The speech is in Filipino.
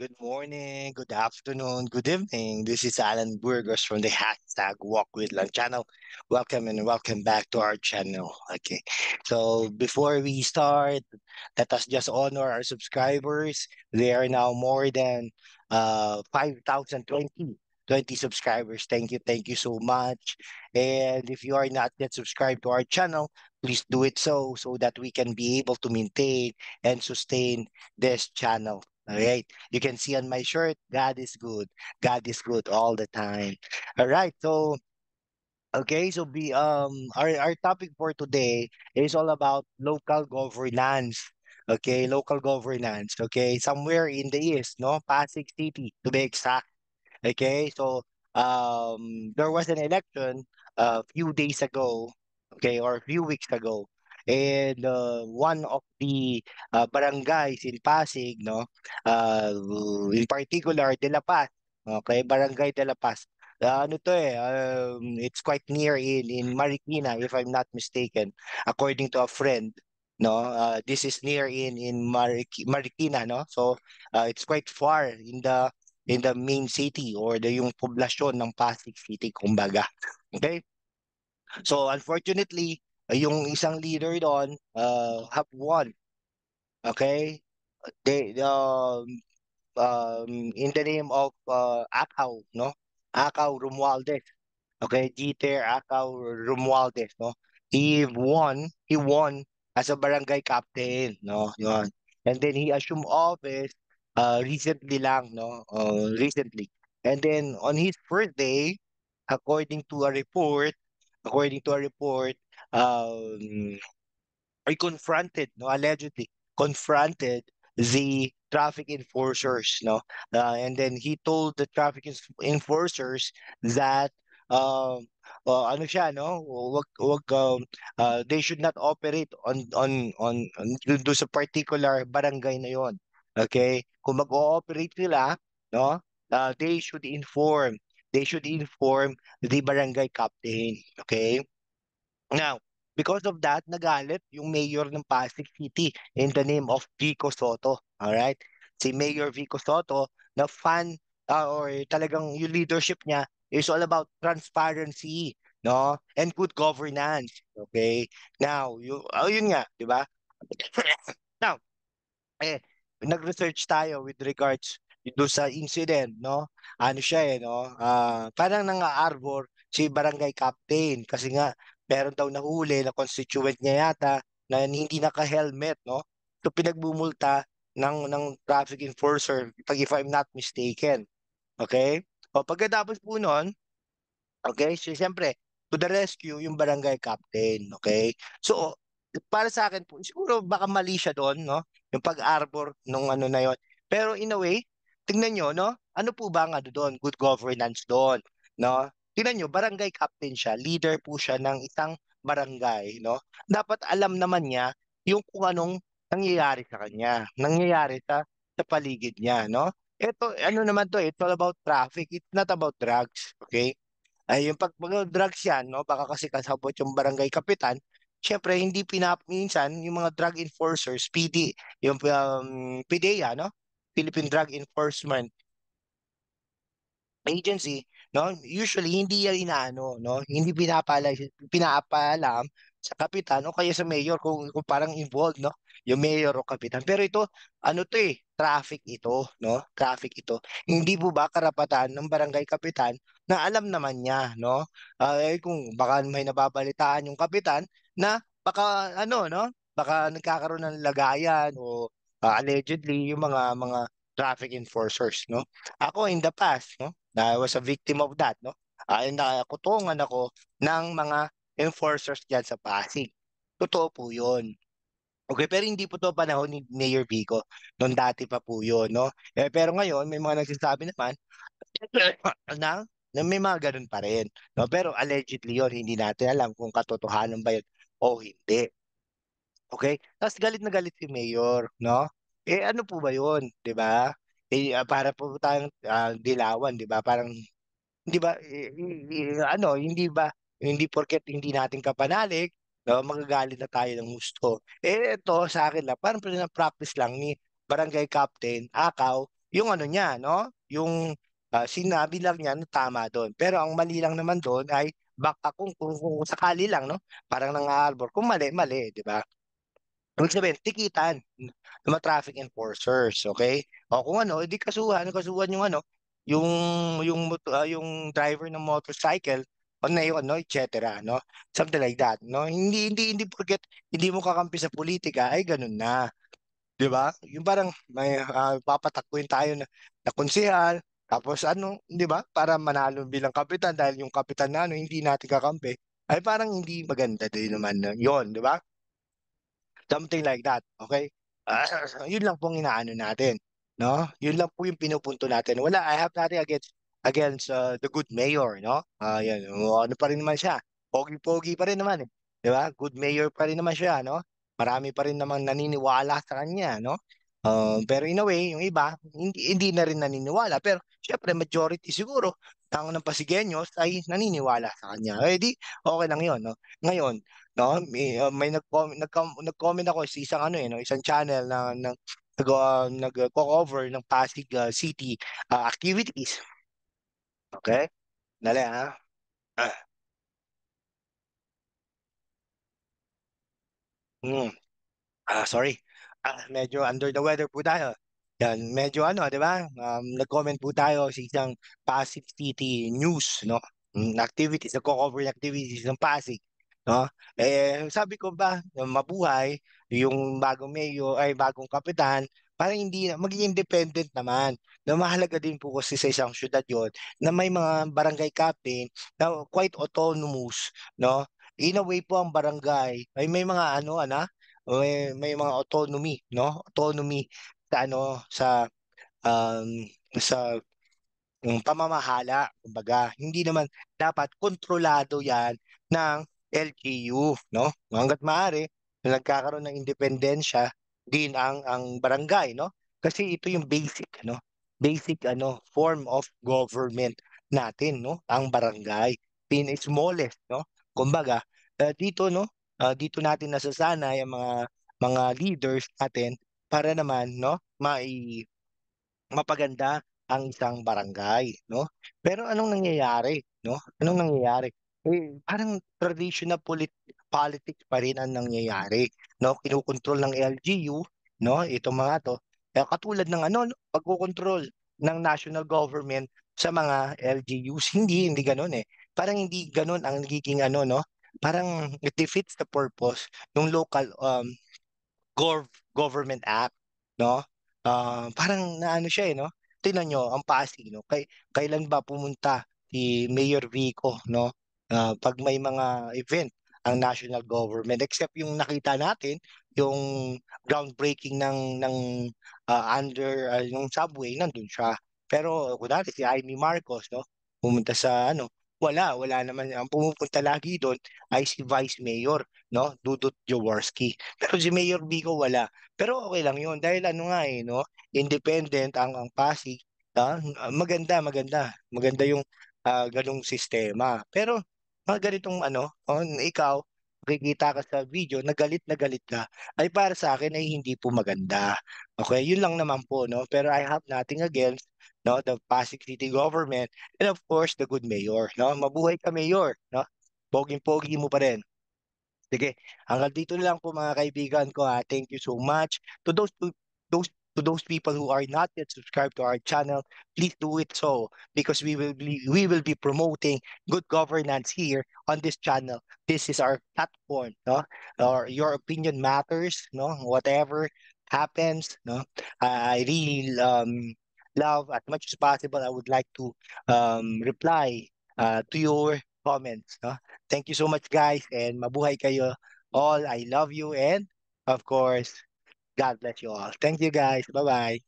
Good morning, good afternoon, good evening. This is Alan Burgos from the hashtag Walk with Lang channel. Welcome and welcome back to our channel. Okay, so before we start, let us just honor our subscribers. They are now more than uh 5,020 20 subscribers. Thank you, thank you so much. And if you are not yet subscribed to our channel, please do it so so that we can be able to maintain and sustain this channel. All right. You can see on my shirt, God is good. God is good all the time. All right. So Okay, so be um our our topic for today is all about local governance. Okay, local governance. Okay, somewhere in the east, no, Pasig City to be exact. Okay, so um there was an election a few days ago, okay, or a few weeks ago, and uh, one of the uh, barangays in Pasig, no? Uh, in particular, De La Paz. Okay, Barangay De La Paz. Uh, ano to eh, um, it's quite near in, in Marikina, if I'm not mistaken, according to a friend. No, uh, this is near in in Marik Marikina, no. So uh, it's quite far in the in the main city or the yung poblacion ng Pasig City kumbaga. Okay? So unfortunately, yung isang leader doon uh, have won. Okay? They, um, um, in the name of uh, Akaw, no? Akaw Romualdez. Okay, Dieter Akaw Romualdez, no? He won, he won as a barangay captain, no? Yun. And then he assumed office uh, recently lang, no? Uh, recently. And then on his first day, according to a report, according to a report, um, I confronted, no, allegedly confronted the traffic enforcers, no, uh, and then he told the traffic enforcers that um uh, ano siya no wag wag um, uh, they should not operate on on on, on do sa particular barangay na yon okay kung mag-ooperate nila, no uh, they should inform they should inform the barangay captain. Okay? Now, because of that, nagalit yung mayor ng Pasig City in the name of Vico Soto. Alright? Si Mayor Vico Soto na fan uh, or talagang yung leadership niya is all about transparency no and good governance okay now you oh, ah, yun nga di ba now eh nag-research tayo with regards doon sa incident, no? Ano siya eh, no? Uh, parang nang-arbor si barangay captain kasi nga meron daw nahuli na constituent niya yata na hindi naka-helmet, no? So pinagbumulta ng ng traffic enforcer pag if I'm not mistaken. Okay? O pagkatapos po noon, okay, so siyempre, to the rescue yung barangay captain, okay? So para sa akin po, siguro baka mali siya doon, no? Yung pag-arbor nung ano na yon. Pero in a way, Tingnan nyo, no? Ano po ba nga ano doon? Good governance doon, no? Tingnan nyo, barangay captain siya, leader po siya ng isang barangay, no? Dapat alam naman niya yung kung anong nangyayari sa kanya, nangyayari sa sa paligid niya, no? Ito, ano naman to, it's all about traffic, it's not about drugs, okay? Ay, yung pag, pag drugs yan, no, baka kasi kasabot yung barangay kapitan, syempre hindi pinap minsan yung mga drug enforcers, PD, yung um, PDEA, no? Philippine Drug Enforcement agency, no? Usually hindi yan inaano, no? Hindi pinapala pinapaalam sa kapitan o kaya sa mayor kung, kung parang involved, no? Yung mayor o kapitan. Pero ito, ano to eh, traffic ito, no? Traffic ito. Hindi po ba karapatan ng barangay kapitan na alam naman niya, no? Uh, eh, kung baka may nababalitaan yung kapitan na baka ano, no? Baka nagkakaroon ng lagayan o uh, allegedly yung mga mga traffic enforcers, no? Ako in the past, no? I was a victim of that, no? Ay, ah, nakakutungan ako ng mga enforcers diyan sa Pasig. Totoo po yun. Okay, pero hindi po to panahon ni Mayor Vico. Noon dati pa po yun, no? Eh, pero ngayon, may mga nagsasabi naman na, na may mga ganun pa rin. No? Pero allegedly yun, hindi natin alam kung katotohanan ba yun o hindi. Okay? Tapos galit na galit si Mayor, no? Eh ano po ba 'yon, 'di ba? Eh ah, para po tayong, ah, dilawan, 'di ba? Parang 'di ba eh, eh, ano, hindi ba hindi porket hindi natin kapanalig, 'no, magagalit na tayo ng husto. Eh ito sa akin lang, parang practice lang ni barangay captain Akaw yung ano niya, 'no? Yung, ah, sinabi lang niya na tama doon. Pero ang mali lang naman doon ay baka kung kung kung sakali lang, 'no? Parang nang aalbor. kung mali, mali, 'di ba? Ibig sabihin, tikitan ng mga traffic enforcers, okay? O kung ano, edi kasuhan, kasuhan yung ano, yung yung uh, yung driver ng motorcycle on na yun, no, etc. No? Something like that. No? Hindi, hindi, hindi porket hindi mo kakampi sa politika, ay ganun na. 'di ba? Yung parang may uh, papatakbuhin tayo na, na konsehal, tapos ano, 'di ba? Para manalo bilang kapitan dahil yung kapitan na ano, hindi natin kakampi. Ay parang hindi maganda din naman 'yon, 'di ba? Something like that, okay? Uh, yun lang pong inaano natin, no? Yun lang po yung pinupunto natin. Wala, I have nothing against against uh, the good mayor, no? Uh, yan, oh, ano pa rin naman siya. Pogi-pogi pa rin naman, eh. 'di ba? Good mayor pa rin naman siya, no? Marami pa rin namang naniniwala sa kanya, no? Uh, pero in a way, yung iba, hindi, hindi na rin naniniwala. Pero syempre, majority siguro ng, ng Pasigenyos ay naniniwala sa kanya. Eh di, okay lang yun. No? Ngayon, no may, uh, may nag-comment nag-comment ako sa isang ano eh no isang channel na nag uh, nag-cover ng Pasig uh, City uh, activities okay dali ha ah. mm. ah sorry ah, medyo under the weather po tayo yan, medyo ano, 'di ba? Um, nag-comment po tayo sa isang Pasig City news, no? Hmm, activities, nagko-cover ng activities ng Pasig. No? Eh, sabi ko ba, mabuhay, yung bagong mayo, ay bagong kapitan, para hindi maging independent naman. Na mahalaga din po kasi sa isang syudad yon na may mga barangay captain na quite autonomous, no? In a way po ang barangay ay may mga ano ana, may, may mga autonomy, no? Autonomy sa ano sa um, sa um, pamamahala, kumbaga. Hindi naman dapat kontrolado 'yan ng LGU, no? Hanggat maaari, na nagkakaroon ng independensya din ang ang barangay, no? Kasi ito yung basic, no? Basic ano form of government natin, no? Ang barangay, pin smallest, no? Kumbaga, uh, dito, no? Uh, dito natin nasasanay ang mga mga leaders natin para naman, no? Mai mapaganda ang isang barangay, no? Pero anong nangyayari, no? Anong nangyayari? Eh, parang traditional polit politics pa rin ang nangyayari, no? Kinokontrol ng LGU, no? ito mga to. Eh, katulad ng ano, pagkokontrol ng national government sa mga LGUs, hindi hindi ganoon eh. Parang hindi ganoon ang nagiging ano, no? Parang it defeats the purpose ng local um gov government act, no? Uh, parang naano siya eh, no? Tingnan niyo ang Pasig, no? Kay kailan ba pumunta si Mayor Vico, no? uh, pag may mga event ang national government except yung nakita natin yung groundbreaking ng ng uh, under uh, yung subway nandun siya pero kunwari si Amy Marcos no pumunta sa ano wala wala naman ang pumupunta lagi doon ay si Vice Mayor no Dudut Jaworski pero si Mayor Bico wala pero okay lang yun dahil ano nga eh no independent ang ang Pasig ah, maganda maganda maganda yung uh, ganung sistema pero mga ganitong ano, oh, ikaw, makikita ka sa video na galit na galit ka, ay para sa akin ay hindi po maganda. Okay, yun lang naman po, no? Pero I have nothing against no, the Pasig City government and of course the good mayor, no? Mabuhay ka mayor, no? Poging-pogi mo pa rin. Sige, hanggang dito lang po mga kaibigan ko ha. Thank you so much to those to, those to those people who are not yet subscribed to our channel, please do it so because we will be we will be promoting good governance here on this channel. This is our platform. No? Or your opinion matters. No, whatever happens. No, I really um love as much as possible. I would like to um reply uh, to your comments. No? Thank you so much, guys, and mabuhay kayo all. I love you, and of course. God bless you all. Thank you guys. Bye bye.